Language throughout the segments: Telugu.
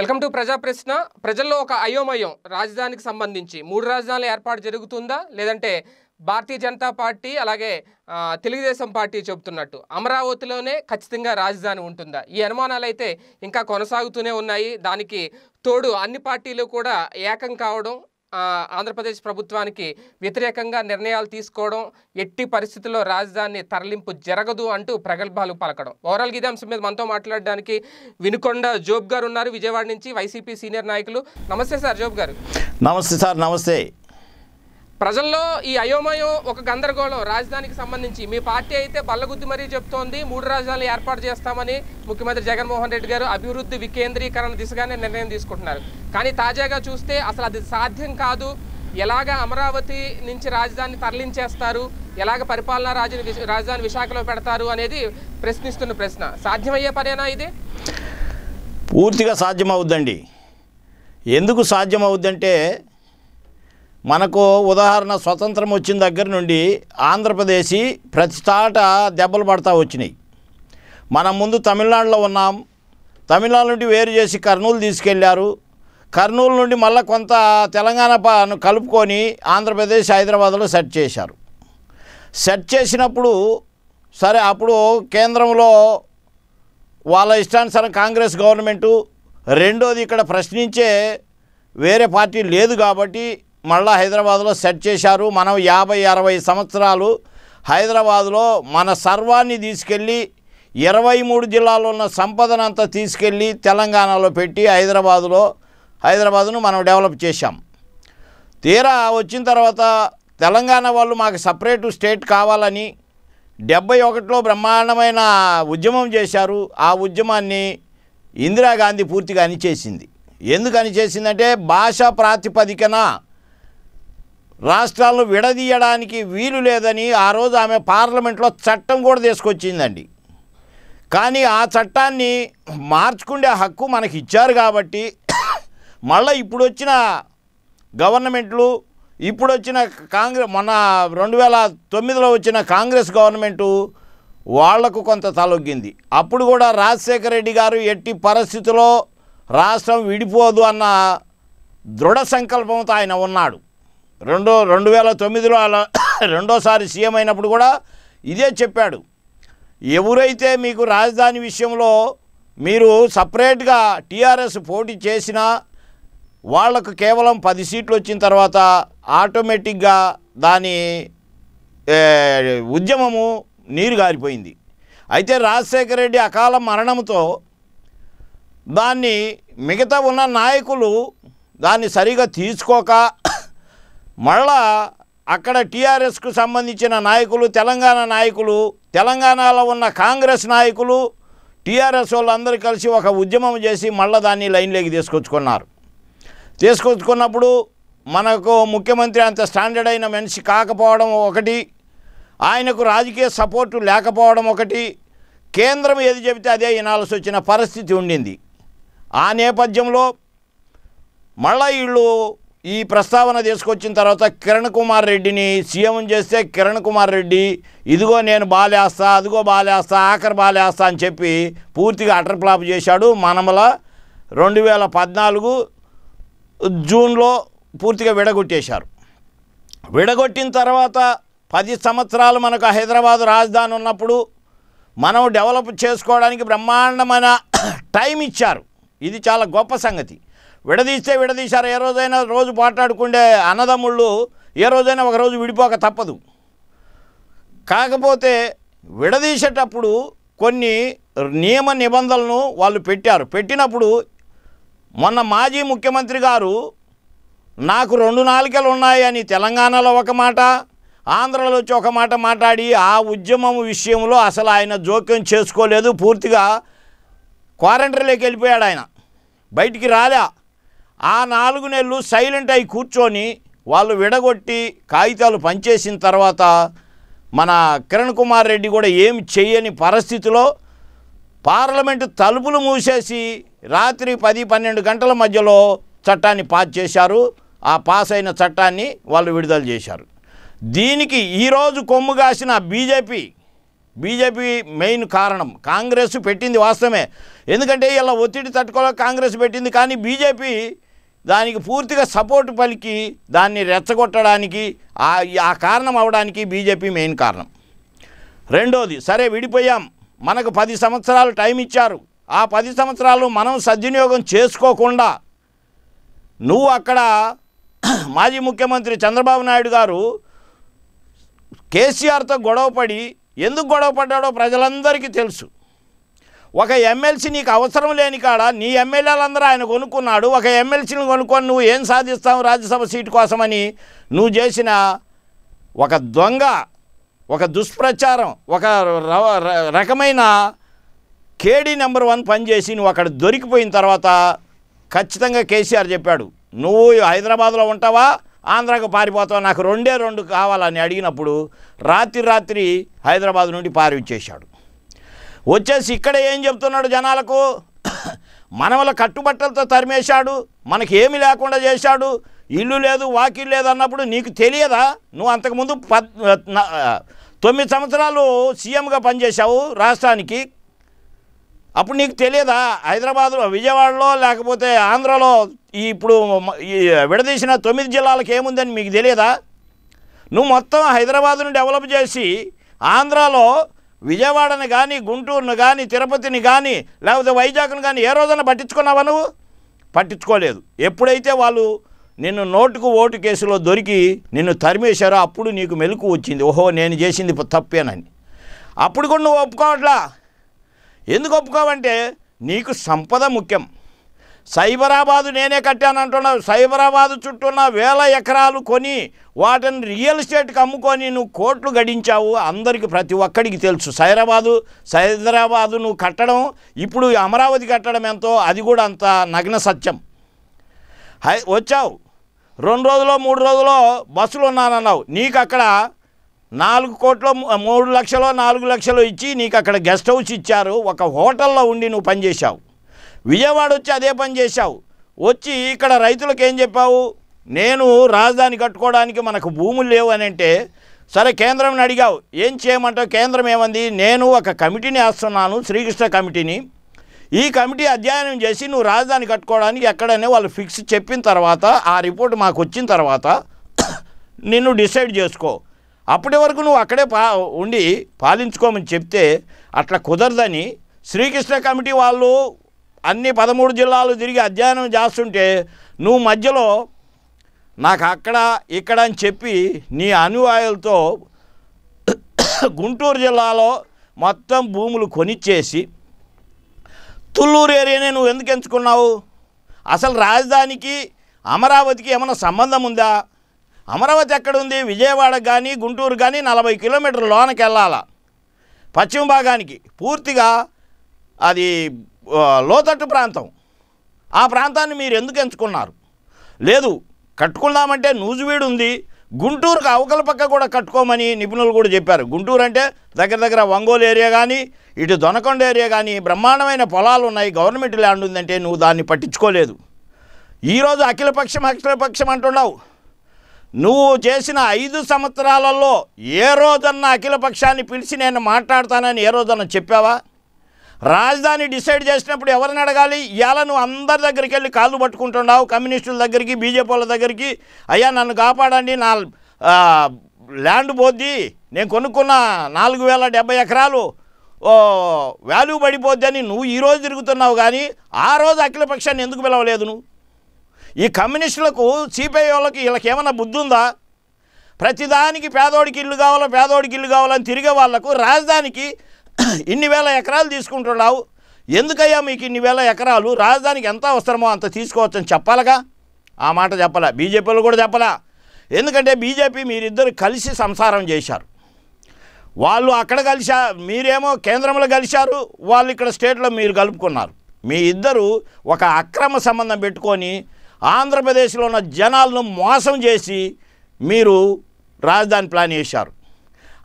వెల్కమ్ టు ప్రజా ప్రశ్న ప్రజల్లో ఒక అయోమయం రాజధానికి సంబంధించి మూడు రాజధానుల ఏర్పాటు జరుగుతుందా లేదంటే భారతీయ జనతా పార్టీ అలాగే తెలుగుదేశం పార్టీ చెబుతున్నట్టు అమరావతిలోనే ఖచ్చితంగా రాజధాని ఉంటుందా ఈ అనుమానాలు అయితే ఇంకా కొనసాగుతూనే ఉన్నాయి దానికి తోడు అన్ని పార్టీలు కూడా ఏకం కావడం ఆంధ్రప్రదేశ్ ప్రభుత్వానికి వ్యతిరేకంగా నిర్ణయాలు తీసుకోవడం ఎట్టి పరిస్థితుల్లో రాజధాని తరలింపు జరగదు అంటూ ప్రగల్భాలు పలకడం ఓవరాల్ ఇదే అంశం మీద మనతో మాట్లాడడానికి వినుకొండ జోబ్ గారు ఉన్నారు విజయవాడ నుంచి వైసీపీ సీనియర్ నాయకులు నమస్తే సార్ జోబ్ గారు నమస్తే సార్ నమస్తే ప్రజల్లో ఈ అయోమయం ఒక గందరగోళం రాజధానికి సంబంధించి మీ పార్టీ అయితే బల్లగుద్ది మరీ చెప్తోంది మూడు రాజధానులు ఏర్పాటు చేస్తామని ముఖ్యమంత్రి జగన్మోహన్ రెడ్డి గారు అభివృద్ధి వికేంద్రీకరణ దిశగానే నిర్ణయం తీసుకుంటున్నారు కానీ తాజాగా చూస్తే అసలు అది సాధ్యం కాదు ఎలాగ అమరావతి నుంచి రాజధాని తరలించేస్తారు ఎలాగ పరిపాలనా రాజని రాజధాని విశాఖలో పెడతారు అనేది ప్రశ్నిస్తున్న ప్రశ్న సాధ్యమయ్యే పనేనా ఇది పూర్తిగా సాధ్యమవుద్దండి ఎందుకు సాధ్యమవుద్దంటే మనకు ఉదాహరణ స్వతంత్రం వచ్చిన దగ్గర నుండి ఆంధ్రప్రదేశ్ ప్రతి తాట దెబ్బలు పడతా వచ్చినాయి మనం ముందు తమిళనాడులో ఉన్నాం తమిళనాడు నుండి వేరు చేసి కర్నూలు తీసుకెళ్లారు కర్నూలు నుండి మళ్ళీ కొంత తెలంగాణ కలుపుకొని ఆంధ్రప్రదేశ్ హైదరాబాద్లో సెట్ చేశారు సెట్ చేసినప్పుడు సరే అప్పుడు కేంద్రంలో వాళ్ళ ఇష్టానుసారం కాంగ్రెస్ గవర్నమెంటు రెండోది ఇక్కడ ప్రశ్నించే వేరే పార్టీ లేదు కాబట్టి మళ్ళా హైదరాబాద్లో సెట్ చేశారు మనం యాభై అరవై సంవత్సరాలు హైదరాబాద్లో మన సర్వాన్ని తీసుకెళ్ళి ఇరవై మూడు జిల్లాల్లో ఉన్న సంపదనంతా తీసుకెళ్ళి తెలంగాణలో పెట్టి హైదరాబాదులో హైదరాబాదును మనం డెవలప్ చేశాం తీరా వచ్చిన తర్వాత తెలంగాణ వాళ్ళు మాకు సపరేటు స్టేట్ కావాలని డెబ్బై ఒకటిలో బ్రహ్మాండమైన ఉద్యమం చేశారు ఆ ఉద్యమాన్ని ఇందిరాగాంధీ పూర్తిగా అనిచేసింది ఎందుకు అనిచేసిందంటే భాషా ప్రాతిపదికన రాష్ట్రాలను విడదీయడానికి వీలు లేదని ఆ రోజు ఆమె పార్లమెంట్లో చట్టం కూడా తీసుకొచ్చిందండి కానీ ఆ చట్టాన్ని మార్చుకునే హక్కు మనకి ఇచ్చారు కాబట్టి మళ్ళీ ఇప్పుడు వచ్చిన గవర్నమెంట్లు ఇప్పుడు వచ్చిన కాంగ్రెస్ మొన్న రెండు వేల తొమ్మిదిలో వచ్చిన కాంగ్రెస్ గవర్నమెంటు వాళ్లకు కొంత తలొగ్గింది అప్పుడు కూడా రాజశేఖర రెడ్డి గారు ఎట్టి పరిస్థితుల్లో రాష్ట్రం విడిపోదు అన్న దృఢ సంకల్పంతో ఆయన ఉన్నాడు రెండో రెండు వేల తొమ్మిదిలో అలా రెండోసారి సీఎం అయినప్పుడు కూడా ఇదే చెప్పాడు ఎవరైతే మీకు రాజధాని విషయంలో మీరు సపరేట్గా టీఆర్ఎస్ పోటీ చేసినా వాళ్లకు కేవలం పది సీట్లు వచ్చిన తర్వాత ఆటోమేటిక్గా దాని ఉద్యమము నీరు గారిపోయింది అయితే రాజశేఖర రెడ్డి అకాల మరణంతో దాన్ని మిగతా ఉన్న నాయకులు దాన్ని సరిగా తీసుకోక మళ్ళా అక్కడ టీఆర్ఎస్కు సంబంధించిన నాయకులు తెలంగాణ నాయకులు తెలంగాణలో ఉన్న కాంగ్రెస్ నాయకులు టీఆర్ఎస్ వాళ్ళందరూ కలిసి ఒక ఉద్యమం చేసి మళ్ళీ దాన్ని లైన్లోకి తీసుకొచ్చుకున్నారు తీసుకొచ్చుకున్నప్పుడు మనకు ముఖ్యమంత్రి అంత స్టాండర్డ్ అయిన మనిషి కాకపోవడం ఒకటి ఆయనకు రాజకీయ సపోర్టు లేకపోవడం ఒకటి కేంద్రం ఏది చెబితే అదే వినాల్సి వచ్చిన పరిస్థితి ఉండింది ఆ నేపథ్యంలో మళ్ళీ వీళ్ళు ఈ ప్రస్తావన తీసుకొచ్చిన తర్వాత కిరణ్ కుమార్ రెడ్డిని సీఎం చేస్తే కిరణ్ కుమార్ రెడ్డి ఇదిగో నేను బాలేస్తా అదిగో బాలేస్తా ఆఖరి బాలేస్తా అని చెప్పి పూర్తిగా అటర్ ఫ్లాప్ చేశాడు మనమల రెండు వేల పద్నాలుగు జూన్లో పూర్తిగా విడగొట్టేశారు విడగొట్టిన తర్వాత పది సంవత్సరాలు మనకు హైదరాబాదు రాజధాని ఉన్నప్పుడు మనం డెవలప్ చేసుకోవడానికి బ్రహ్మాండమైన టైం ఇచ్చారు ఇది చాలా గొప్ప సంగతి విడదీస్తే విడదీశారు ఏ రోజైనా రోజు పాటాడుకుండే అన్నదమ్ముళ్ళు ఏ రోజైనా ఒకరోజు విడిపోక తప్పదు కాకపోతే విడదీసేటప్పుడు కొన్ని నియమ నిబంధనలను వాళ్ళు పెట్టారు పెట్టినప్పుడు మొన్న మాజీ ముఖ్యమంత్రి గారు నాకు రెండు నాలుకలు ఉన్నాయని తెలంగాణలో ఒక మాట ఆంధ్రలో వచ్చి ఒక మాట మాట్లాడి ఆ ఉద్యమం విషయంలో అసలు ఆయన జోక్యం చేసుకోలేదు పూర్తిగా క్వారంటైన్లోకి వెళ్ళిపోయాడు ఆయన బయటికి రాలే ఆ నాలుగు నెలలు సైలెంట్ అయి కూర్చొని వాళ్ళు విడగొట్టి కాగితాలు పనిచేసిన తర్వాత మన కిరణ్ కుమార్ రెడ్డి కూడా ఏం చేయని పరిస్థితిలో పార్లమెంటు తలుపులు మూసేసి రాత్రి పది పన్నెండు గంటల మధ్యలో చట్టాన్ని పాస్ చేశారు ఆ పాస్ అయిన చట్టాన్ని వాళ్ళు విడుదల చేశారు దీనికి ఈరోజు కొమ్ము కాసిన బీజేపీ బీజేపీ మెయిన్ కారణం కాంగ్రెస్ పెట్టింది వాస్తవమే ఎందుకంటే ఇలా ఒత్తిడి తట్టుకోలేక కాంగ్రెస్ పెట్టింది కానీ బీజేపీ దానికి పూర్తిగా సపోర్ట్ పలికి దాన్ని రెచ్చగొట్టడానికి ఆ కారణం అవడానికి బీజేపీ మెయిన్ కారణం రెండోది సరే విడిపోయాం మనకు పది సంవత్సరాలు టైం ఇచ్చారు ఆ పది సంవత్సరాలు మనం సద్వినియోగం చేసుకోకుండా నువ్వు అక్కడ మాజీ ముఖ్యమంత్రి చంద్రబాబు నాయుడు గారు కేసీఆర్తో గొడవపడి ఎందుకు గొడవ పడ్డాడో ప్రజలందరికీ తెలుసు ఒక ఎమ్మెల్సీ నీకు అవసరం లేని కాడ నీ ఎమ్మెల్యేలందరూ ఆయన కొనుక్కున్నాడు ఒక ఎమ్మెల్సీని కొనుక్కొని నువ్వు ఏం సాధిస్తావు రాజ్యసభ సీటు కోసమని నువ్వు చేసిన ఒక దొంగ ఒక దుష్ప్రచారం ఒక రకమైన కేడీ నెంబర్ వన్ పనిచేసి నువ్వు అక్కడ దొరికిపోయిన తర్వాత ఖచ్చితంగా కేసీఆర్ చెప్పాడు నువ్వు హైదరాబాద్లో ఉంటావా ఆంధ్రాకు పారిపోతావా నాకు రెండే రెండు కావాలని అడిగినప్పుడు రాత్రి రాత్రి హైదరాబాద్ నుండి పారి వచ్చేశాడు వచ్చేసి ఇక్కడ ఏం చెప్తున్నాడు జనాలకు మనవల కట్టుబట్టలతో తరిమేశాడు మనకి ఏమి లేకుండా చేశాడు ఇల్లు లేదు వాకిల్ లేదు అన్నప్పుడు నీకు తెలియదా నువ్వు అంతకుముందు పద్ తొమ్మిది సంవత్సరాలు సీఎంగా పనిచేశావు రాష్ట్రానికి అప్పుడు నీకు తెలియదా హైదరాబాద్లో విజయవాడలో లేకపోతే ఆంధ్రలో ఇప్పుడు విడదీసిన తొమ్మిది జిల్లాలకు ఏముందని మీకు తెలియదా నువ్వు మొత్తం హైదరాబాద్ను డెవలప్ చేసి ఆంధ్రాలో విజయవాడని కానీ గుంటూరును కానీ తిరుపతిని కానీ లేకపోతే వైజాగ్ను కానీ ఏ రోజైనా పట్టించుకున్నావా నువ్వు పట్టించుకోలేదు ఎప్పుడైతే వాళ్ళు నిన్ను నోటుకు ఓటు కేసులో దొరికి నిన్ను తరిమేశారో అప్పుడు నీకు మెలకు వచ్చింది ఓహో నేను చేసింది తప్పేనని అప్పుడు కూడా నువ్వు ఒప్పుకోవట్లా ఎందుకు ఒప్పుకోవంటే నీకు సంపద ముఖ్యం సైబరాబాదు నేనే కట్టానంటున్నావు సైబరాబాదు చుట్టూన్న వేల ఎకరాలు కొని వాటిని రియల్ ఎస్టేట్కి అమ్ముకొని నువ్వు కోట్లు గడించావు అందరికి ప్రతి ఒక్కడికి తెలుసు సైరాబాదు సైబరాబాదు నువ్వు కట్టడం ఇప్పుడు అమరావతి కట్టడం ఎంతో అది కూడా అంత నగ్న సత్యం వచ్చావు రెండు రోజులు మూడు రోజుల్లో బస్సులు ఉన్నానన్నావు నీకు అక్కడ నాలుగు కోట్లు మూడు లక్షలు నాలుగు లక్షలు ఇచ్చి నీకు అక్కడ గెస్ట్ హౌస్ ఇచ్చారు ఒక హోటల్లో ఉండి నువ్వు పనిచేశావు విజయవాడ వచ్చి అదే పని చేశావు వచ్చి ఇక్కడ రైతులకు ఏం చెప్పావు నేను రాజధాని కట్టుకోవడానికి మనకు భూములు లేవు అని అంటే సరే కేంద్రం అడిగావు ఏం చేయమంటావు కేంద్రం ఏమంది నేను ఒక కమిటీని వేస్తున్నాను శ్రీకృష్ణ కమిటీని ఈ కమిటీ అధ్యయనం చేసి నువ్వు రాజధాని కట్టుకోవడానికి ఎక్కడనే వాళ్ళు ఫిక్స్ చెప్పిన తర్వాత ఆ రిపోర్ట్ మాకు వచ్చిన తర్వాత నిన్ను డిసైడ్ చేసుకో అప్పటి వరకు నువ్వు అక్కడే పా ఉండి పాలించుకోమని చెప్తే అట్లా కుదరదని శ్రీకృష్ణ కమిటీ వాళ్ళు అన్ని పదమూడు జిల్లాలు తిరిగి అధ్యయనం చేస్తుంటే నువ్వు మధ్యలో నాకు అక్కడ ఇక్కడ అని చెప్పి నీ అనువాయులతో గుంటూరు జిల్లాలో మొత్తం భూములు కొనిచ్చేసి తుళ్ళూరు ఏరియానే నువ్వు ఎందుకు ఎంచుకున్నావు అసలు రాజధానికి అమరావతికి ఏమైనా సంబంధం ఉందా అమరావతి ఎక్కడుంది విజయవాడ కానీ గుంటూరు కానీ నలభై కిలోమీటర్ల లోనకి వెళ్ళాలా పశ్చిమ భాగానికి పూర్తిగా అది లోతట్టు ప్రాంతం ఆ ప్రాంతాన్ని మీరు ఎందుకు ఎంచుకున్నారు లేదు కట్టుకుందామంటే నూజువీడు ఉంది గుంటూరుకు అవకల పక్క కూడా కట్టుకోమని నిపుణులు కూడా చెప్పారు గుంటూరు అంటే దగ్గర దగ్గర ఒంగోలు ఏరియా కానీ ఇటు దొనకొండ ఏరియా కానీ బ్రహ్మాండమైన పొలాలు ఉన్నాయి గవర్నమెంట్ ల్యాండ్ ఉందంటే నువ్వు దాన్ని పట్టించుకోలేదు ఈరోజు అఖిలపక్షం అఖిలపక్షం అంటున్నావు నువ్వు చేసిన ఐదు సంవత్సరాలలో ఏ రోజన్నా అఖిలపక్షాన్ని పిలిచి నేను మాట్లాడతానని ఏ రోజన్నా చెప్పావా రాజధాని డిసైడ్ చేసినప్పుడు ఎవరిని అడగాలి ఇవాళ నువ్వు అందరి దగ్గరికి వెళ్ళి కాళ్ళు పట్టుకుంటున్నావు కమ్యూనిస్టుల దగ్గరికి బీజేపీ వాళ్ళ దగ్గరికి అయ్యా నన్ను కాపాడండి నా ల్యాండ్ పోద్ది నేను కొనుక్కున్న నాలుగు వేల డెబ్బై ఎకరాలు వాల్యూ పడిపోద్ది అని నువ్వు ఈరోజు తిరుగుతున్నావు కానీ ఆ రోజు అఖిలపక్షాన్ని ఎందుకు పిలవలేదు నువ్వు ఈ కమ్యూనిస్టులకు సిపిఐ వాళ్ళకి వీళ్ళకి ఏమైనా బుద్ధి ఉందా ప్రతిదానికి పేదోడికి ఇల్లు కావాలో పేదోడికి ఇల్లు కావాలని తిరిగే వాళ్లకు రాజధానికి ఇన్ని వేల ఎకరాలు తీసుకుంటున్నావు ఎందుకయ్యా మీకు ఇన్ని వేల ఎకరాలు రాజధానికి ఎంత అవసరమో అంత తీసుకోవచ్చని చెప్పాలగా ఆ మాట చెప్పాలా బీజేపీలో కూడా చెప్పాలా ఎందుకంటే బీజేపీ మీరిద్దరు కలిసి సంసారం చేశారు వాళ్ళు అక్కడ కలిసా మీరేమో కేంద్రంలో కలిశారు వాళ్ళు ఇక్కడ స్టేట్లో మీరు కలుపుకున్నారు మీ ఇద్దరు ఒక అక్రమ సంబంధం పెట్టుకొని ఆంధ్రప్రదేశ్లో ఉన్న జనాలను మోసం చేసి మీరు రాజధాని ప్లాన్ చేశారు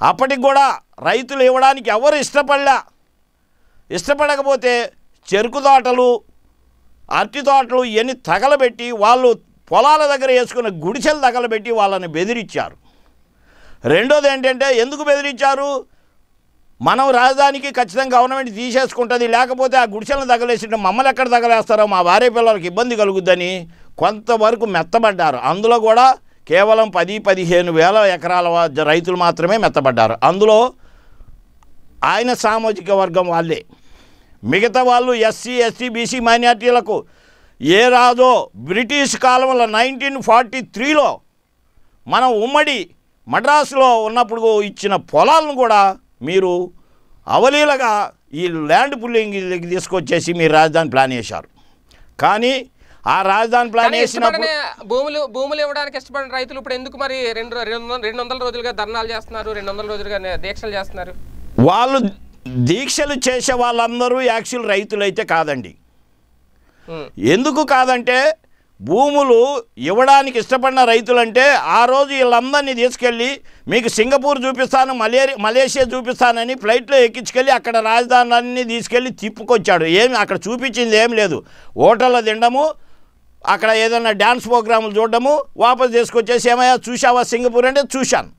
అప్పటికి కూడా రైతులు ఇవ్వడానికి ఎవరు ఇష్టపడలా ఇష్టపడకపోతే చెరుకు తోటలు అరటి తోటలు ఇవన్నీ తగలబెట్టి వాళ్ళు పొలాల దగ్గర వేసుకున్న గుడిసెలు తగలబెట్టి వాళ్ళని బెదిరించారు రెండోది ఏంటంటే ఎందుకు బెదిరించారు మనం రాజధానికి ఖచ్చితంగా గవర్నమెంట్ తీసేసుకుంటుంది లేకపోతే ఆ గుడిసెలను తగలేసింటే మమ్మల్ని ఎక్కడ తగలేస్తారో మా భార్య పిల్లలకి ఇబ్బంది కలుగుద్దని కొంతవరకు మెత్తబడ్డారు అందులో కూడా కేవలం పది పదిహేను వేల ఎకరాల రైతులు మాత్రమే మెత్తబడ్డారు అందులో ఆయన సామాజిక వర్గం వాళ్ళే మిగతా వాళ్ళు ఎస్సీ ఎస్సీ బీసీ మైనార్టీలకు ఏ రాదో బ్రిటిష్ కాలంలో నైన్టీన్ ఫార్టీ త్రీలో మన ఉమ్మడి మడ్రాసులో ఉన్నప్పుడు ఇచ్చిన పొలాలను కూడా మీరు అవలీలగా ఈ ల్యాండ్ పుల్లింగ్ తీసుకొచ్చేసి మీరు రాజధాని ప్లాన్ చేశారు కానీ ఆ రాజధాని ప్లాన్ వేసినప్పుడు భూములు భూములు ఇవ్వడానికి ఇష్టపడిన రైతులు ఇప్పుడు ఎందుకు మరి రెండు రెండు రెండు వందల రోజులుగా ధర్నాలు చేస్తున్నారు రెండు వందల రోజులుగా దీక్షలు చేస్తున్నారు వాళ్ళు దీక్షలు చేసే వాళ్ళందరూ యాక్చువల్ రైతులైతే కాదండి ఎందుకు కాదంటే భూములు ఇవ్వడానికి ఇష్టపడిన రైతులంటే ఆ రోజు వీళ్ళందరినీ తీసుకెళ్ళి మీకు సింగపూర్ చూపిస్తాను మలేరియా మలేషియా చూపిస్తానని ఫ్లైట్లో ఎక్కించుకెళ్ళి అక్కడ రాజధానులన్నీ తీసుకెళ్ళి తిప్పుకొచ్చాడు ఏమి అక్కడ చూపించింది ఏం లేదు హోటల్లో తినడము అక్కడ ఏదైనా డ్యాన్స్ ప్రోగ్రాములు చూడడము వాపస్ తీసుకొచ్చేసి ఏమయ్యా చూసావా సింగపూర్ అంటే చూశాను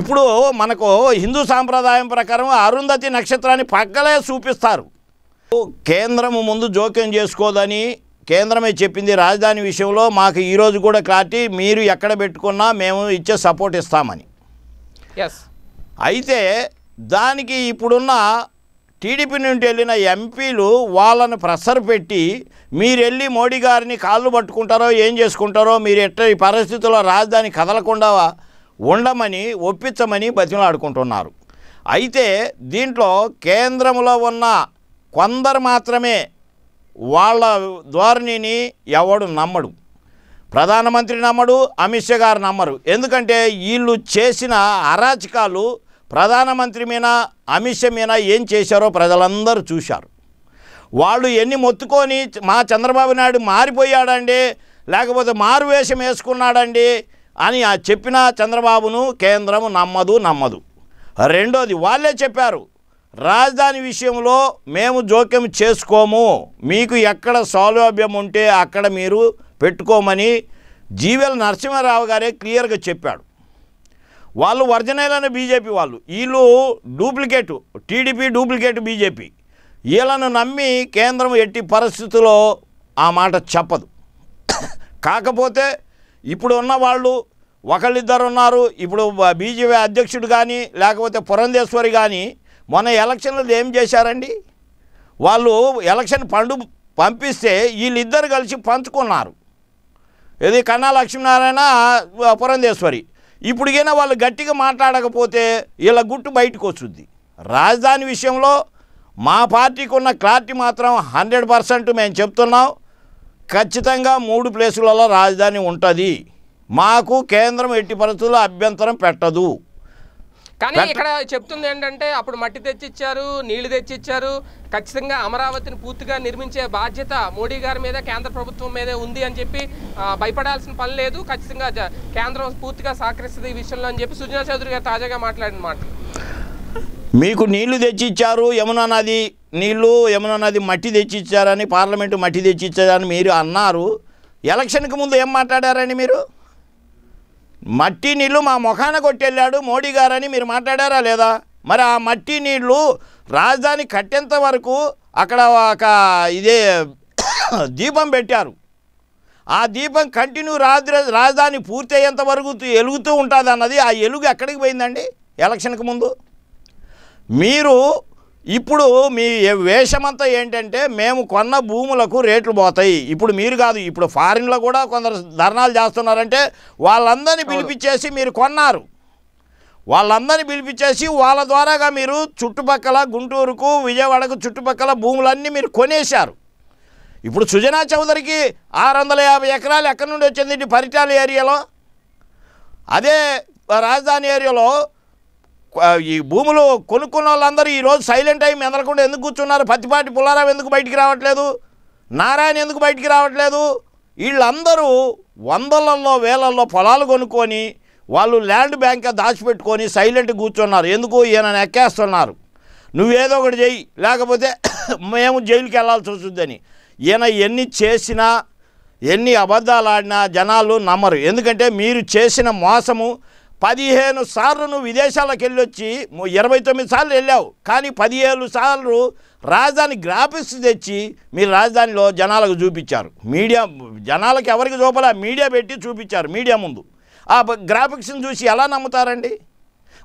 ఇప్పుడు మనకు హిందూ సాంప్రదాయం ప్రకారం అరుంధతి నక్షత్రాన్ని పక్కలే చూపిస్తారు కేంద్రము ముందు జోక్యం చేసుకోదని కేంద్రమే చెప్పింది రాజధాని విషయంలో మాకు ఈరోజు కూడా క్లారిటీ మీరు ఎక్కడ పెట్టుకున్నా మేము ఇచ్చే సపోర్ట్ ఇస్తామని అయితే దానికి ఇప్పుడున్న టీడీపీ నుండి వెళ్ళిన ఎంపీలు వాళ్ళని ప్రెషర్ పెట్టి మీరు వెళ్ళి మోడీ గారిని కాళ్ళు పట్టుకుంటారో ఏం చేసుకుంటారో మీరు ఎట్ట ఈ పరిస్థితుల్లో రాజధాని కదలకుండా ఉండమని ఒప్పించమని బతిమలాడుకుంటున్నారు అయితే దీంట్లో కేంద్రంలో ఉన్న కొందరు మాత్రమే వాళ్ళ ధోరణిని ఎవడు నమ్మడు ప్రధానమంత్రి నమ్మడు అమిత్ షా గారు నమ్మరు ఎందుకంటే వీళ్ళు చేసిన అరాచకాలు ప్రధానమంత్రి మీద అమిత్ షా మీద ఏం చేశారో ప్రజలందరూ చూశారు వాళ్ళు ఎన్ని మొత్తుకొని మా చంద్రబాబు నాయుడు మారిపోయాడండి లేకపోతే మారు వేషం వేసుకున్నాడండి అని చెప్పిన చంద్రబాబును కేంద్రం నమ్మదు నమ్మదు రెండోది వాళ్ళే చెప్పారు రాజధాని విషయంలో మేము జోక్యం చేసుకోము మీకు ఎక్కడ సౌలభ్యం ఉంటే అక్కడ మీరు పెట్టుకోమని జీవెల నరసింహారావు గారే క్లియర్గా చెప్పాడు వాళ్ళు ఒరిజినల్ బీజేపీ వాళ్ళు వీళ్ళు డూప్లికేటు టీడీపీ డూప్లికేట్ బీజేపీ వీళ్ళను నమ్మి కేంద్రం ఎట్టి పరిస్థితుల్లో ఆ మాట చెప్పదు కాకపోతే ఇప్పుడు ఉన్న వాళ్ళు ఒకళ్ళిద్దరు ఉన్నారు ఇప్పుడు బీజేపీ అధ్యక్షుడు కానీ లేకపోతే పురంధేశ్వరి కానీ మొన్న ఎలక్షన్లు ఏం చేశారండి వాళ్ళు ఎలక్షన్ పండు పంపిస్తే వీళ్ళిద్దరు కలిసి పంచుకున్నారు ఇది కన్నా లక్ష్మీనారాయణ పురంధేశ్వరి ఇప్పటికైనా వాళ్ళు గట్టిగా మాట్లాడకపోతే వీళ్ళ గుట్టు బయటకు వస్తుంది రాజధాని విషయంలో మా పార్టీకి ఉన్న క్లారిటీ మాత్రం హండ్రెడ్ పర్సెంట్ మేము చెప్తున్నాం ఖచ్చితంగా మూడు ప్లేసులలో రాజధాని ఉంటుంది మాకు కేంద్రం ఎట్టి పరిస్థితుల్లో అభ్యంతరం పెట్టదు కానీ ఇక్కడ చెప్తుంది ఏంటంటే అప్పుడు మట్టి తెచ్చిచ్చారు నీళ్లు తెచ్చిచ్చారు ఖచ్చితంగా అమరావతిని పూర్తిగా నిర్మించే బాధ్యత మోడీ గారి మీద కేంద్ర ప్రభుత్వం మీదే ఉంది అని చెప్పి భయపడాల్సిన పని లేదు ఖచ్చితంగా కేంద్రం పూర్తిగా సహకరిస్తుంది ఈ విషయంలో అని చెప్పి సుజనా చౌదరి గారు తాజాగా మాట్లాడిన మాట మీకు నీళ్లు తెచ్చిచ్చారు యమునా నది నీళ్ళు యమునా నది మట్టి తెచ్చిచ్చారని పార్లమెంటు మట్టి తెచ్చిచ్చారని మీరు అన్నారు ఎలక్షన్కి ముందు ఏం మాట్లాడారని మీరు మట్టి నీళ్ళు మా ముఖాన కొట్టెళ్ళాడు మోడీ గారని మీరు మాట్లాడారా లేదా మరి ఆ మట్టి నీళ్ళు రాజధాని కట్టేంత వరకు అక్కడ ఒక ఇదే దీపం పెట్టారు ఆ దీపం కంటిన్యూ రాత్రి రాజధాని పూర్తి అయ్యేంత వరకు ఎలుగుతూ ఉంటుంది అన్నది ఆ ఎలుగు ఎక్కడికి పోయిందండి ఎలక్షన్కి ముందు మీరు ఇప్పుడు మీ వేషమంతా ఏంటంటే మేము కొన్న భూములకు రేట్లు పోతాయి ఇప్పుడు మీరు కాదు ఇప్పుడు ఫారిన్లో కూడా కొందరు ధర్నాలు చేస్తున్నారంటే వాళ్ళందరినీ పిలిపించేసి మీరు కొన్నారు వాళ్ళందరినీ పిలిపించేసి వాళ్ళ ద్వారాగా మీరు చుట్టుపక్కల గుంటూరుకు విజయవాడకు చుట్టుపక్కల భూములన్నీ మీరు కొనేశారు ఇప్పుడు సుజనా చౌదరికి ఆరు వందల యాభై ఎకరాలు ఎక్కడి నుండి వచ్చింది పరిటాల ఏరియాలో అదే రాజధాని ఏరియాలో ఈ భూములు కొనుక్కున్న వాళ్ళందరూ ఈరోజు సైలెంట్ అయ్యి మెదలకుండా ఎందుకు కూర్చున్నారు పత్తిపాటి పుల్లారావు ఎందుకు బయటికి రావట్లేదు నారాయణ ఎందుకు బయటికి రావట్లేదు వీళ్ళందరూ వందలల్లో వేలల్లో పొలాలు కొనుక్కొని వాళ్ళు ల్యాండ్ బ్యాంక్ దాచిపెట్టుకొని సైలెంట్ కూర్చున్నారు ఎందుకు ఈయన ఎక్కేస్తున్నారు నువ్వేదో ఒకటి చెయ్యి లేకపోతే మేము జైలుకి వెళ్ళాల్సి వస్తుందని ఈయన ఎన్ని చేసినా ఎన్ని అబద్ధాలు ఆడినా జనాలు నమ్మరు ఎందుకంటే మీరు చేసిన మోసము పదిహేను సార్లు నువ్వు విదేశాలకు వెళ్ళొచ్చి ఇరవై తొమ్మిది సార్లు వెళ్ళావు కానీ పదిహేను సార్లు రాజధాని గ్రాఫిక్స్ తెచ్చి మీరు రాజధానిలో జనాలకు చూపించారు మీడియా జనాలకు ఎవరికి చూపలే మీడియా పెట్టి చూపించారు మీడియా ముందు ఆ గ్రాఫిక్స్ని చూసి ఎలా నమ్ముతారండి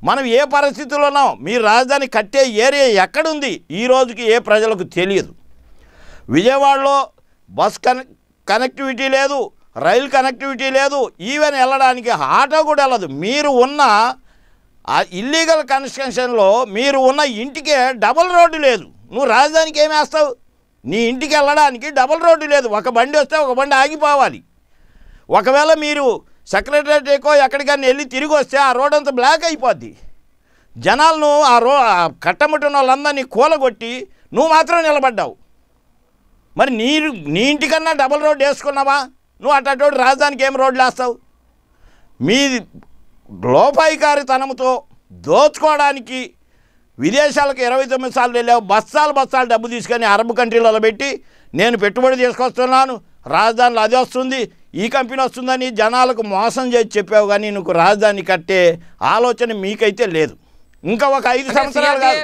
మనం ఏ పరిస్థితుల్లో ఉన్నాం మీరు రాజధాని కట్టే ఏరియా ఎక్కడుంది ఈ రోజుకి ఏ ప్రజలకు తెలియదు విజయవాడలో బస్ కనెక్టివిటీ లేదు రైలు కనెక్టివిటీ లేదు ఈవెన్ వెళ్ళడానికి ఆటో కూడా వెళ్ళదు మీరు ఉన్న ఇల్లీగల్ కన్స్ట్రక్షన్లో మీరు ఉన్న ఇంటికే డబుల్ రోడ్డు లేదు నువ్వు రాజధానికి ఏమేస్తావు నీ ఇంటికి వెళ్ళడానికి డబుల్ రోడ్డు లేదు ఒక బండి వస్తే ఒక బండి ఆగిపోవాలి ఒకవేళ మీరు ఎక్కువ ఎక్కడికైనా వెళ్ళి తిరిగి వస్తే ఆ రోడ్ అంతా బ్లాక్ అయిపోద్ది జనాలను ఆ రో కట్టముట్టిన వాళ్ళందరినీ కూలగొట్టి నువ్వు మాత్రం నిలబడ్డావు మరి నీరు నీ ఇంటికన్నా డబల్ రోడ్ వేసుకున్నావా నువ్వు అట్టటువంటి రాజధానికి ఏం రోడ్లు వేస్తావు మీ లోపాయికారితనంతో దోచుకోవడానికి విదేశాలకు ఇరవై తొమ్మిది సార్లు వెళ్ళావు బస్తాలు బస్తాలు డబ్బు తీసుకొని అరబ్ కంట్రీలలో పెట్టి నేను పెట్టుబడి తీసుకొస్తున్నాను రాజధానిలో అది వస్తుంది ఈ కంపెనీ వస్తుందని జనాలకు మోసం చేసి చెప్పావు కానీ నువ్వు రాజధాని కట్టే ఆలోచన మీకైతే లేదు ఇంకా ఒక ఐదు సంవత్సరాలు కాదు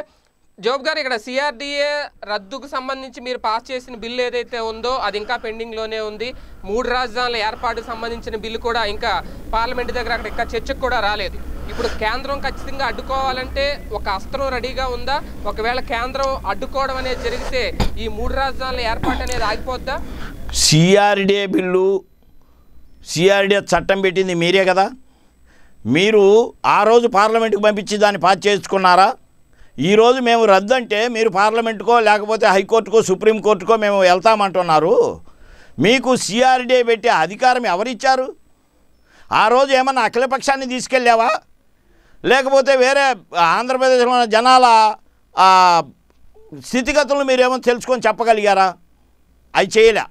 జోబ్ గారు ఇక్కడ సిఆర్డిఏ రద్దుకు సంబంధించి మీరు పాస్ చేసిన బిల్ ఏదైతే ఉందో అది ఇంకా పెండింగ్లోనే ఉంది మూడు రాజధానుల ఏర్పాటుకు సంబంధించిన బిల్లు కూడా ఇంకా పార్లమెంట్ దగ్గర అక్కడ ఇంకా చర్చకు కూడా రాలేదు ఇప్పుడు కేంద్రం ఖచ్చితంగా అడ్డుకోవాలంటే ఒక అస్త్రం రెడీగా ఉందా ఒకవేళ కేంద్రం అడ్డుకోవడం అనేది జరిగితే ఈ మూడు రాజధానుల ఏర్పాటు అనేది ఆగిపోద్దా సిఆర్డిఏ బిల్లు సిఆర్డిఏ చట్టం పెట్టింది మీరే కదా మీరు ఆ రోజు పార్లమెంట్కి పంపించి దాన్ని పాస్ చేసుకున్నారా ఈరోజు మేము రద్దు అంటే మీరు పార్లమెంటుకో లేకపోతే హైకోర్టుకో సుప్రీంకోర్టుకో మేము వెళ్తామంటున్నారు మీకు సిఆర్డీ పెట్టే అధికారం ఎవరిచ్చారు ఆ రోజు ఏమన్నా అఖిలపక్షాన్ని తీసుకెళ్ళావా లేకపోతే వేరే ఆంధ్రప్రదేశ్లో ఉన్న జనాల స్థితిగతులను మీరేమో తెలుసుకొని చెప్పగలిగారా అది చేయలే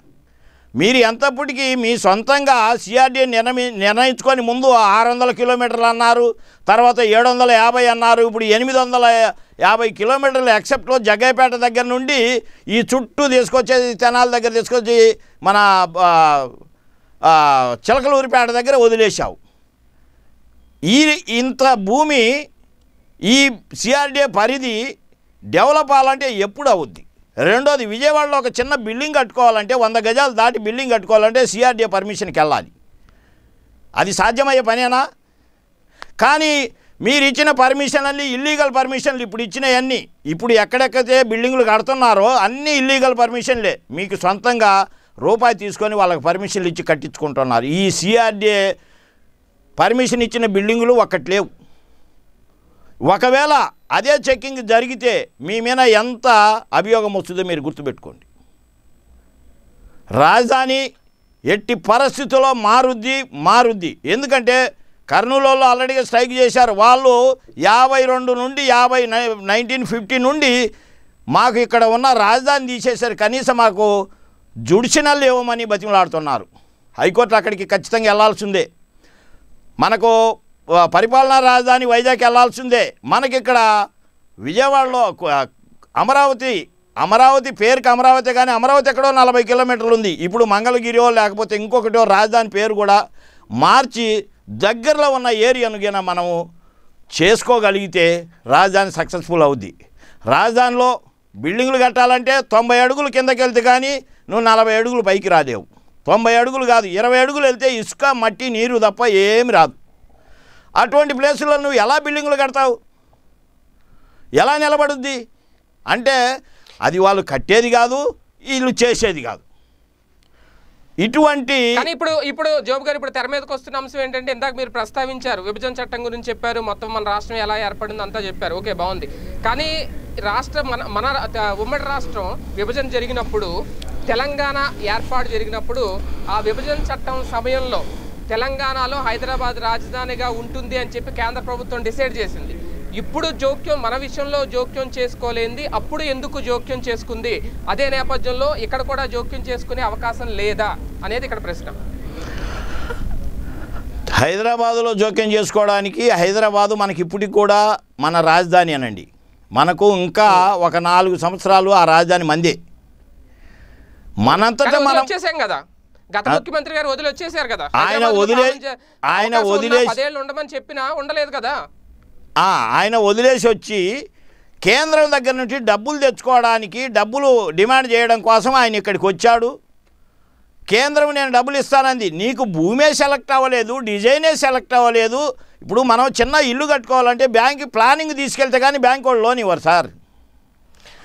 మీరు ఎంతప్పటికీ మీ సొంతంగా సిఆర్డీ నిర్ణయి నిర్ణయించుకొని ముందు ఆరు వందల కిలోమీటర్లు అన్నారు తర్వాత ఏడు వందల యాభై అన్నారు ఇప్పుడు ఎనిమిది వందల యాభై కిలోమీటర్లు ఎక్సెప్ట్లో జగ్గైపేట దగ్గర నుండి ఈ చుట్టూ తీసుకొచ్చేది తెనాల దగ్గర తీసుకొచ్చి మన చిలకలూరిపేట దగ్గర వదిలేశావు ఈ ఇంత భూమి ఈ సిఆర్డీఏ పరిధి డెవలప్ అవ్వాలంటే ఎప్పుడు అవుద్ది రెండోది విజయవాడలో ఒక చిన్న బిల్డింగ్ కట్టుకోవాలంటే వంద గజాలు దాటి బిల్డింగ్ కట్టుకోవాలంటే సిఆర్డీఏ పర్మిషన్కి వెళ్ళాలి అది సాధ్యమయ్యే పనేనా కానీ మీరు ఇచ్చిన పర్మిషన్లన్నీ ఇల్లీగల్ పర్మిషన్లు ఇప్పుడు ఇచ్చినవన్నీ ఇప్పుడు ఎక్కడెక్కడైతే బిల్డింగ్లు కడుతున్నారో అన్నీ ఇల్లీగల్ పర్మిషన్లే మీకు సొంతంగా రూపాయి తీసుకొని వాళ్ళకి పర్మిషన్లు ఇచ్చి కట్టించుకుంటున్నారు ఈ సిఆర్డీఏ పర్మిషన్ ఇచ్చిన బిల్డింగులు ఒక్కటి లేవు ఒకవేళ అదే చెక్కింగ్ జరిగితే మీ మీద ఎంత అభియోగం వస్తుందో మీరు గుర్తుపెట్టుకోండి రాజధాని ఎట్టి పరిస్థితుల్లో మారుద్ది మారుద్ది ఎందుకంటే కర్నూలులో ఆల్రెడీగా స్ట్రైక్ చేశారు వాళ్ళు యాభై రెండు నుండి యాభై నైన్టీన్ ఫిఫ్టీ నుండి మాకు ఇక్కడ ఉన్న రాజధాని తీసేశారు కనీసం మాకు జుడిషనల్ ఇవ్వమని బతిమలాడుతున్నారు హైకోర్టు అక్కడికి ఖచ్చితంగా వెళ్లాల్సిందే మనకు పరిపాలనా రాజధాని వైజాగ్ వెళ్లాల్సిందే మనకిక్కడ విజయవాడలో అమరావతి అమరావతి పేరుకి అమరావతి కానీ అమరావతి ఎక్కడో నలభై కిలోమీటర్లు ఉంది ఇప్పుడు మంగళగిరియో లేకపోతే ఇంకొకటో రాజధాని పేరు కూడా మార్చి దగ్గరలో ఉన్న ఏరియానుగైనా మనము చేసుకోగలిగితే రాజధాని సక్సెస్ఫుల్ అవుద్ది రాజధానిలో బిల్డింగ్లు కట్టాలంటే తొంభై అడుగులు కిందకి వెళ్తే కానీ నువ్వు నలభై అడుగులు పైకి రాదేవు తొంభై అడుగులు కాదు ఇరవై అడుగులు వెళ్తే ఇసుక మట్టి నీరు తప్ప ఏమి రాదు అటువంటి ప్లేసుల్లో నువ్వు ఎలా బిల్డింగ్లు కడతావు ఎలా నిలబడుద్ది అంటే అది వాళ్ళు కట్టేది కాదు వీళ్ళు చేసేది కాదు ఇటువంటి ఇప్పుడు ఇప్పుడు జోబు గారు ఇప్పుడు తెర మీదకి వస్తున్న అంశం ఏంటంటే ఇందాక మీరు ప్రస్తావించారు విభజన చట్టం గురించి చెప్పారు మొత్తం మన రాష్ట్రం ఎలా ఏర్పడింది అంతా చెప్పారు ఓకే బాగుంది కానీ రాష్ట్రం మన మన ఉమ్మడి రాష్ట్రం విభజన జరిగినప్పుడు తెలంగాణ ఏర్పాటు జరిగినప్పుడు ఆ విభజన చట్టం సమయంలో తెలంగాణలో హైదరాబాద్ రాజధానిగా ఉంటుంది అని చెప్పి కేంద్ర ప్రభుత్వం డిసైడ్ చేసింది ఇప్పుడు జోక్యం మన విషయంలో జోక్యం చేసుకోలేంది అప్పుడు ఎందుకు జోక్యం చేసుకుంది అదే నేపథ్యంలో ఇక్కడ కూడా జోక్యం చేసుకునే అవకాశం లేదా అనేది ఇక్కడ ప్రశ్న హైదరాబాదులో జోక్యం చేసుకోవడానికి హైదరాబాదు మనకి ఇప్పటికి కూడా మన రాజధాని అనండి మనకు ఇంకా ఒక నాలుగు సంవత్సరాలు ఆ రాజధాని మందే మనంతటా మనం చేసాం కదా గత ముఖ్యమంత్రి గారు వదిలి వచ్చేసారు కదా ఆయన ఆయన పదేళ్ళు ఉండమని చెప్పినా ఉండలేదు కదా ఆయన వదిలేసి వచ్చి కేంద్రం దగ్గర నుంచి డబ్బులు తెచ్చుకోవడానికి డబ్బులు డిమాండ్ చేయడం కోసం ఆయన ఇక్కడికి వచ్చాడు కేంద్రం నేను డబ్బులు ఇస్తానంది నీకు భూమే సెలెక్ట్ అవ్వలేదు డిజైనే సెలెక్ట్ అవ్వలేదు ఇప్పుడు మనం చిన్న ఇల్లు కట్టుకోవాలంటే బ్యాంక్ ప్లానింగ్ తీసుకెళ్తే కానీ బ్యాంకు వాళ్ళు లోన్ ఇవ్వరు సార్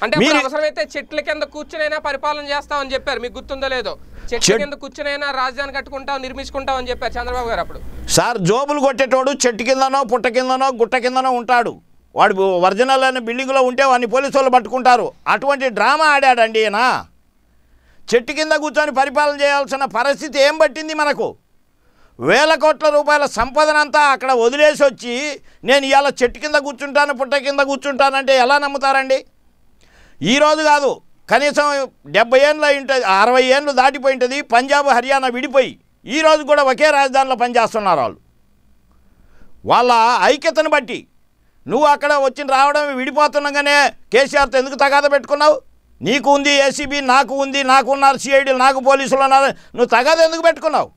అంటే అవసరమైతే చెట్ల కింద కూర్చునైనా పరిపాలన చేస్తామని చెప్పారు మీకు గుర్తుందో లేదో చెట్ల కింద కూర్చునైనా రాజధాని కట్టుకుంటాం నిర్మించుకుంటాం అని చెప్పారు చంద్రబాబు గారు అప్పుడు సార్ జోబులు కొట్టేటోడు చెట్టు కిందనో పుట్ట కిందనో గుట్ట కిందనో ఉంటాడు వాడు ఒరిజినల్ అనే బిల్డింగ్లో ఉంటే వాడిని పోలీసు వాళ్ళు పట్టుకుంటారు అటువంటి డ్రామా ఆడాడండి ఈయన చెట్టు కింద కూర్చొని పరిపాలన చేయాల్సిన పరిస్థితి ఏం పట్టింది మనకు వేల కోట్ల రూపాయల సంపదనంతా అక్కడ వదిలేసి వచ్చి నేను ఇవాళ చెట్టు కింద కూర్చుంటాను పుట్ట కింద కూర్చుంటానంటే ఎలా నమ్ముతారండి ఈరోజు కాదు కనీసం డెబ్బై ఏండ్ల ఉంటుంది అరవై ఏండ్లు దాటిపోయి ఉంటుంది పంజాబ్ హర్యానా విడిపోయి ఈరోజు కూడా ఒకే రాజధానిలో పనిచేస్తున్నారు వాళ్ళు వాళ్ళ ఐక్యతను బట్టి నువ్వు అక్కడ వచ్చి రావడం విడిపోతుండగానే కేసీఆర్తో ఎందుకు తగాద పెట్టుకున్నావు నీకు ఉంది ఏసీబీ నాకు ఉంది నాకు ఉన్నారు సిఐడి నాకు పోలీసులు ఉన్నారు నువ్వు తగాద ఎందుకు పెట్టుకున్నావు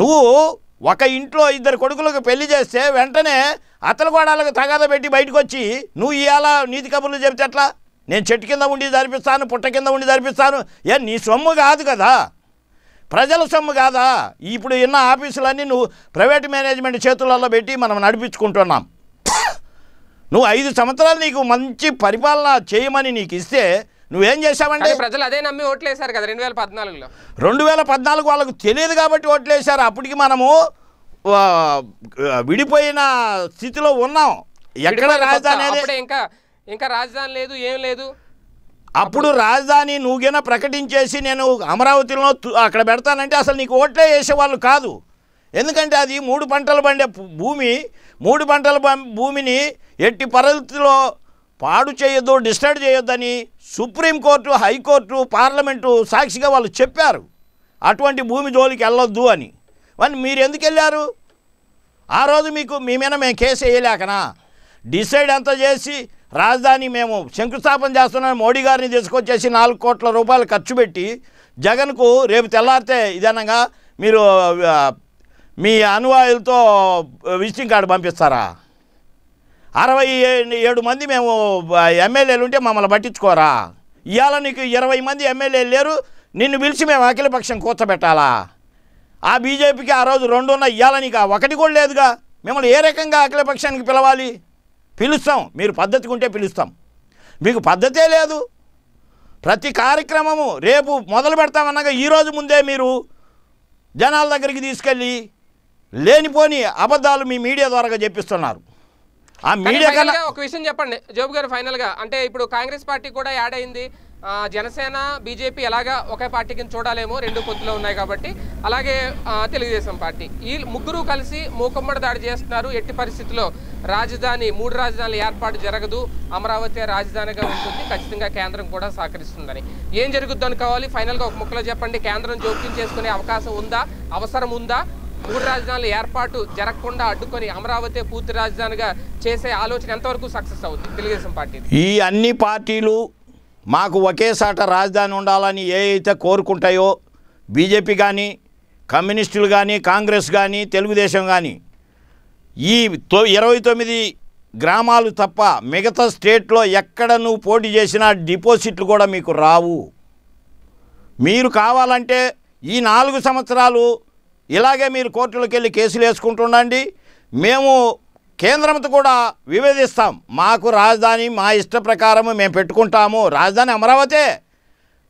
నువ్వు ఒక ఇంట్లో ఇద్దరు కొడుకులకు పెళ్లి చేస్తే వెంటనే కూడా అతలగోడాలకు తగాద పెట్టి బయటకు వచ్చి నువ్వు ఇవాళ నీతి కబుర్లు చెబితే ఎట్లా నేను చెట్టు కింద ఉండి జరిపిస్తాను పుట్ట కింద ఉండి జరిపిస్తాను ఏ నీ సొమ్ము కాదు కదా ప్రజల సొమ్ము కాదా ఇప్పుడు ఉన్న ఆఫీసులన్నీ నువ్వు ప్రైవేట్ మేనేజ్మెంట్ చేతులలో పెట్టి మనం నడిపించుకుంటున్నాం నువ్వు ఐదు సంవత్సరాలు నీకు మంచి పరిపాలన చేయమని నీకు ఇస్తే నువ్వేం చేశావంటే ప్రజలు అదే నమ్మి వేశారు కదా రెండు వేల పద్నాలుగులో రెండు వేల పద్నాలుగు వాళ్ళకు తెలియదు కాబట్టి ఓట్లేశారు అప్పటికి మనము విడిపోయిన స్థితిలో ఉన్నాం ఎక్కడ రాజధాని ఇంకా ఇంకా రాజధాని లేదు ఏం లేదు అప్పుడు రాజధాని నువ్వుగైనా ప్రకటించేసి నేను అమరావతిలో అక్కడ పెడతానంటే అసలు నీకు ఓట్లే వేసేవాళ్ళు కాదు ఎందుకంటే అది మూడు పంటలు పండే భూమి మూడు పంటల భూమిని ఎట్టి పరిస్థితిలో పాడు చేయొద్దు డిస్టర్బ్ చేయొద్దని సుప్రీంకోర్టు హైకోర్టు పార్లమెంటు సాక్షిగా వాళ్ళు చెప్పారు అటువంటి భూమి జోలికి వెళ్ళొద్దు అని వన్ మీరు ఎందుకు వెళ్ళారు ఆ రోజు మీకు మీ మీద మేము కేసు వేయలేకనా డిసైడ్ అంతా చేసి రాజధాని మేము శంకుస్థాపన చేస్తున్నాం మోడీ గారిని తీసుకొచ్చేసి నాలుగు కోట్ల రూపాయలు ఖర్చు పెట్టి జగన్కు రేపు తెల్లారితే ఇదనంగా మీరు మీ అనువాయులతో విజిటింగ్ కార్డు పంపిస్తారా అరవై ఏడు మంది మేము ఎమ్మెల్యేలు ఉంటే మమ్మల్ని పట్టించుకోరా ఇవాళ నీకు ఇరవై మంది ఎమ్మెల్యేలు లేరు నిన్ను పిలిచి మేము అఖిలపక్షం కూర్చోబెట్టాలా ఆ బీజేపీకి ఆ రోజు రెండున్న ఇవ్వాలని ఒకటి కూడా లేదుగా మిమ్మల్ని ఏ రకంగా అఖిలపక్షానికి పిలవాలి పిలుస్తాం మీరు పద్ధతి ఉంటే పిలుస్తాం మీకు పద్ధతే లేదు ప్రతి కార్యక్రమము రేపు మొదలు పెడతామన్నాగా ఈరోజు ముందే మీరు జనాల దగ్గరికి తీసుకెళ్ళి లేనిపోని అబద్ధాలు మీ మీడియా ద్వారా చెప్పిస్తున్నారు ఆ మీడియా ఒక విషయం చెప్పండి జోబు గారు ఫైనల్గా అంటే ఇప్పుడు కాంగ్రెస్ పార్టీ కూడా యాడ్ అయింది జనసేన బీజేపీ ఎలాగా ఒకే పార్టీ కింద చూడాలేమో రెండు పొత్తులో ఉన్నాయి కాబట్టి అలాగే తెలుగుదేశం పార్టీ ఈ ముగ్గురు కలిసి మూకమ్మడి దాడి చేస్తున్నారు ఎట్టి పరిస్థితుల్లో రాజధాని మూడు రాజధానుల ఏర్పాటు జరగదు అమరావతి రాజధానిగా ఉంటుంది ఖచ్చితంగా కేంద్రం కూడా సహకరిస్తుందని ఏం జరుగుద్దు అనుకోవాలి ఫైనల్గా ఒక ముక్కలో చెప్పండి కేంద్రం జోక్యం చేసుకునే అవకాశం ఉందా అవసరం ఉందా మూడు రాజధానుల ఏర్పాటు జరగకుండా అడ్డుకొని అమరావతి పూర్తి రాజధానిగా చేసే ఆలోచన ఎంతవరకు సక్సెస్ అవుతుంది తెలుగుదేశం పార్టీ ఈ అన్ని పార్టీలు మాకు ఒకేసాట రాజధాని ఉండాలని ఏ అయితే కోరుకుంటాయో బీజేపీ కానీ కమ్యూనిస్టులు కానీ కాంగ్రెస్ కానీ తెలుగుదేశం కానీ ఈ తొ ఇరవై తొమ్మిది గ్రామాలు తప్ప మిగతా స్టేట్లో ఎక్కడ నువ్వు పోటీ చేసినా డిపాజిట్లు కూడా మీకు రావు మీరు కావాలంటే ఈ నాలుగు సంవత్సరాలు ఇలాగే మీరు కోర్టులకు వెళ్ళి కేసులు వేసుకుంటుండండి మేము కేంద్రంతో కూడా వివేదిస్తాం మాకు రాజధాని మా ఇష్ట ప్రకారం మేము పెట్టుకుంటాము రాజధాని అమరావతే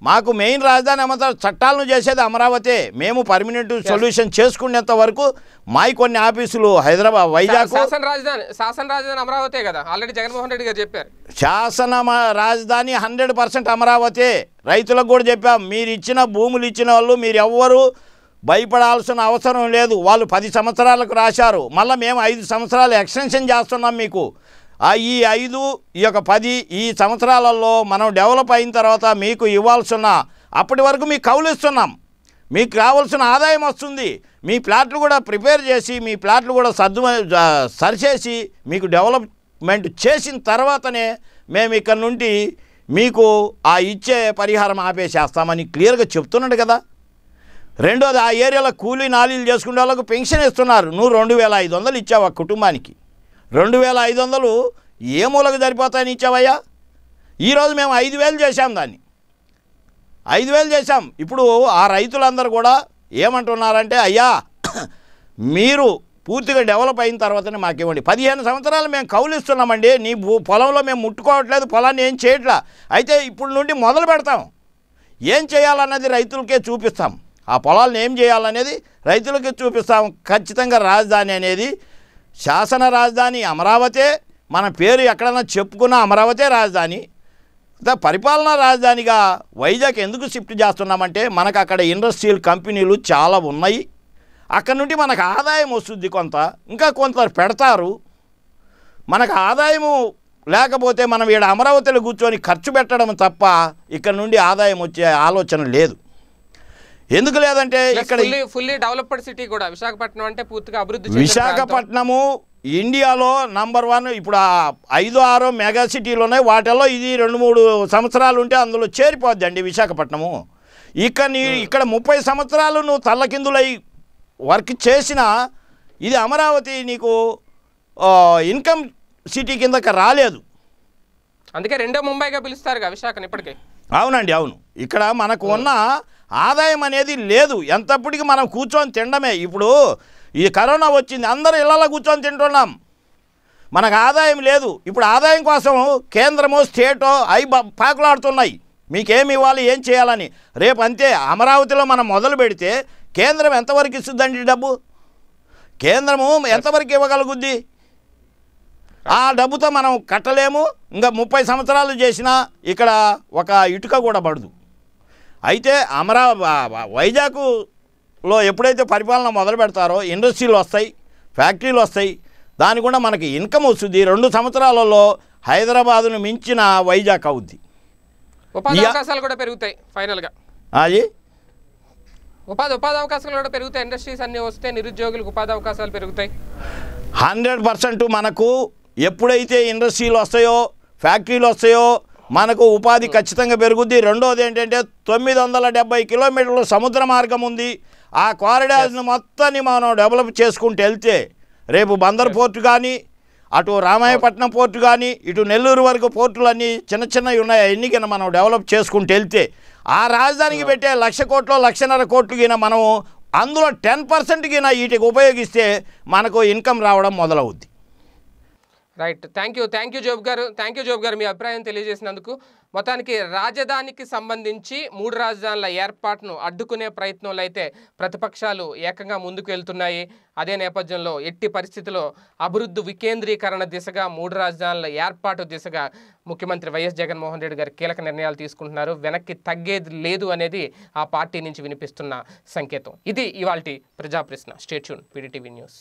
మాకు మెయిన్ రాజధాని అమరావతి చట్టాలను చేసేది అమరావతే మేము పర్మనెంట్ సొల్యూషన్ చేసుకునేంత వరకు మాయి కొన్ని ఆఫీసులు హైదరాబాద్ వైజాగ్ శాసన రాజధాని శాసన రాజధాని అమరావతే కదా ఆల్రెడీ జగన్మోహన్ రెడ్డి గారు చెప్పారు శాసన రాజధాని హండ్రెడ్ అమరావతే రైతులకు కూడా చెప్పాం మీరు ఇచ్చిన భూములు ఇచ్చిన వాళ్ళు మీరు ఎవ్వరు భయపడాల్సిన అవసరం లేదు వాళ్ళు పది సంవత్సరాలకు రాశారు మళ్ళీ మేము ఐదు సంవత్సరాలు ఎక్స్టెన్షన్ చేస్తున్నాం మీకు ఈ ఐదు ఈ యొక్క పది ఈ సంవత్సరాలలో మనం డెవలప్ అయిన తర్వాత మీకు ఇవ్వాల్సి ఉన్న అప్పటి వరకు మీకు కౌలు ఇస్తున్నాం మీకు రావాల్సిన ఆదాయం వస్తుంది మీ ప్లాట్లు కూడా ప్రిపేర్ చేసి మీ ప్లాట్లు కూడా సర్దు సరిచేసి మీకు డెవలప్మెంట్ చేసిన తర్వాతనే మేము ఇక్కడ నుండి మీకు ఆ ఇచ్చే పరిహారం ఆపేసేస్తామని క్లియర్గా చెప్తున్నాడు కదా రెండోది ఆ ఏరియాలో కూలీ నాలీలు చేసుకునే వాళ్ళకు పెన్షన్ ఇస్తున్నారు నువ్వు రెండు వేల ఐదు వందలు ఇచ్చావు ఆ కుటుంబానికి రెండు వేల ఐదు వందలు ఏ మూలకు సరిపోతాయని ఇచ్చావయ్యా ఈరోజు మేము ఐదు వేలు చేశాం దాన్ని ఐదు వేలు చేశాం ఇప్పుడు ఆ రైతులందరూ కూడా ఏమంటున్నారంటే అయ్యా మీరు పూర్తిగా డెవలప్ అయిన తర్వాతనే మాకు ఇవ్వండి పదిహేను సంవత్సరాలు మేము కౌలిస్తున్నామండి నీ భూ పొలంలో మేము ముట్టుకోవట్లేదు పొలాన్ని ఏం చేయట్లా అయితే ఇప్పుడు నుండి మొదలు పెడతాం ఏం చేయాలన్నది రైతులకే చూపిస్తాం ఆ పొలాలను ఏం చేయాలనేది రైతులకు చూపిస్తాం ఖచ్చితంగా రాజధాని అనేది శాసన రాజధాని అమరావతే మన పేరు ఎక్కడన్నా చెప్పుకున్న అమరావతే రాజధాని పరిపాలనా రాజధానిగా వైజాగ్ ఎందుకు షిఫ్ట్ చేస్తున్నామంటే మనకు అక్కడ ఇండస్ట్రియల్ కంపెనీలు చాలా ఉన్నాయి అక్కడ నుండి మనకు ఆదాయం వస్తుంది కొంత ఇంకా కొంత పెడతారు మనకు ఆదాయము లేకపోతే మనం ఇక్కడ అమరావతిలో కూర్చొని ఖర్చు పెట్టడం తప్ప ఇక్కడ నుండి ఆదాయం వచ్చే ఆలోచన లేదు ఎందుకు లేదంటే ఇక్కడ ఫుల్లీ డెవలప్డ్ సిటీ కూడా విశాఖపట్నం అంటే పూర్తిగా అభివృద్ధి విశాఖపట్నము ఇండియాలో నంబర్ వన్ ఇప్పుడు ఐదు ఆరు మెగా సిటీలు ఉన్నాయి వాటిల్లో ఇది రెండు మూడు సంవత్సరాలు ఉంటే అందులో చేరిపోద్ది అండి విశాఖపట్నము ఇక్కడ నీ hmm. ఇక్కడ ముప్పై సంవత్సరాలు నువ్వు తల్లకిందులై వర్క్ చేసినా ఇది అమరావతి నీకు ఇన్కమ్ సిటీ కిందకి రాలేదు అందుకే రెండో ముంబైగా పిలుస్తారుగా విశాఖను ఇప్పటికే అవునండి అవును ఇక్కడ మనకు hmm. ఉన్న ఆదాయం అనేది లేదు ఎంతప్పటికి మనం కూర్చొని తినడమే ఇప్పుడు ఈ కరోనా వచ్చింది అందరూ ఇళ్ళలో కూర్చొని తింటున్నాం మనకు ఆదాయం లేదు ఇప్పుడు ఆదాయం కోసం కేంద్రమో స్టేటో అవి పాకులాడుతున్నాయి మీకేమి ఇవ్వాలి ఏం చేయాలని రేపు అంతే అమరావతిలో మనం మొదలు పెడితే కేంద్రం ఎంతవరకు ఇస్తుందండి డబ్బు కేంద్రము ఎంతవరకు ఇవ్వగలుగుద్ది ఆ డబ్బుతో మనం కట్టలేము ఇంకా ముప్పై సంవత్సరాలు చేసినా ఇక్కడ ఒక ఇటుక కూడా పడదు అయితే అమరా వైజాగ్లో ఎప్పుడైతే పరిపాలన మొదలు పెడతారో ఇండస్ట్రీలు వస్తాయి ఫ్యాక్టరీలు వస్తాయి దాని కూడా మనకి ఇన్కమ్ వస్తుంది రెండు సంవత్సరాలలో హైదరాబాదును మించిన వైజాగ్ అవుద్ది ఉపాధి అవకాశాలు కూడా పెరుగుతాయి ఫైనల్గా అది ఉపాధి ఉపాధి అవకాశాలు కూడా పెరుగుతాయి ఇండస్ట్రీస్ అన్నీ వస్తే నిరుద్యోగులకు ఉపాధి అవకాశాలు పెరుగుతాయి హండ్రెడ్ మనకు ఎప్పుడైతే ఇండస్ట్రీలు వస్తాయో ఫ్యాక్టరీలు వస్తాయో మనకు ఉపాధి ఖచ్చితంగా పెరుగుద్ది రెండోది ఏంటంటే తొమ్మిది వందల డెబ్బై కిలోమీటర్లు సముద్ర మార్గం ఉంది ఆ కారిడార్ని మొత్తాన్ని మనం డెవలప్ చేసుకుంటూ వెళ్తే రేపు బందర్ పోర్టు కానీ అటు రామాయపట్నం పోర్టు కానీ ఇటు నెల్లూరు వరకు పోర్టులన్నీ చిన్న చిన్నవి ఉన్నాయి అన్ని కింద మనం డెవలప్ చేసుకుంటూ వెళ్తే ఆ రాజధానికి పెట్టే లక్ష కోట్లు లక్షన్నర కోట్లు కింద మనము అందులో టెన్ పర్సెంట్ కింద వీటికి ఉపయోగిస్తే మనకు ఇన్కమ్ రావడం మొదలవుద్ది right thank you thank you Job గారు థ్యాంక్ యూ జోబ్ గారు మీ అభిప్రాయం తెలియజేసినందుకు మొత్తానికి రాజధానికి సంబంధించి మూడు రాజధానుల ఏర్పాటును అడ్డుకునే ప్రయత్నంలో అయితే ప్రతిపక్షాలు ఏకంగా ముందుకు వెళ్తున్నాయి అదే నేపథ్యంలో ఎట్టి పరిస్థితిలో అభివృద్ధి వికేంద్రీకరణ దిశగా మూడు రాజధానుల ఏర్పాటు దిశగా ముఖ్యమంత్రి వైఎస్ జగన్మోహన్ రెడ్డి గారు కీలక నిర్ణయాలు తీసుకుంటున్నారు వెనక్కి తగ్గేది లేదు అనేది ఆ పార్టీ నుంచి వినిపిస్తున్న సంకేతం ఇది ఇవాళ ప్రజాప్రశ్న స్టేట్యూన్ పీడిటీవీ న్యూస్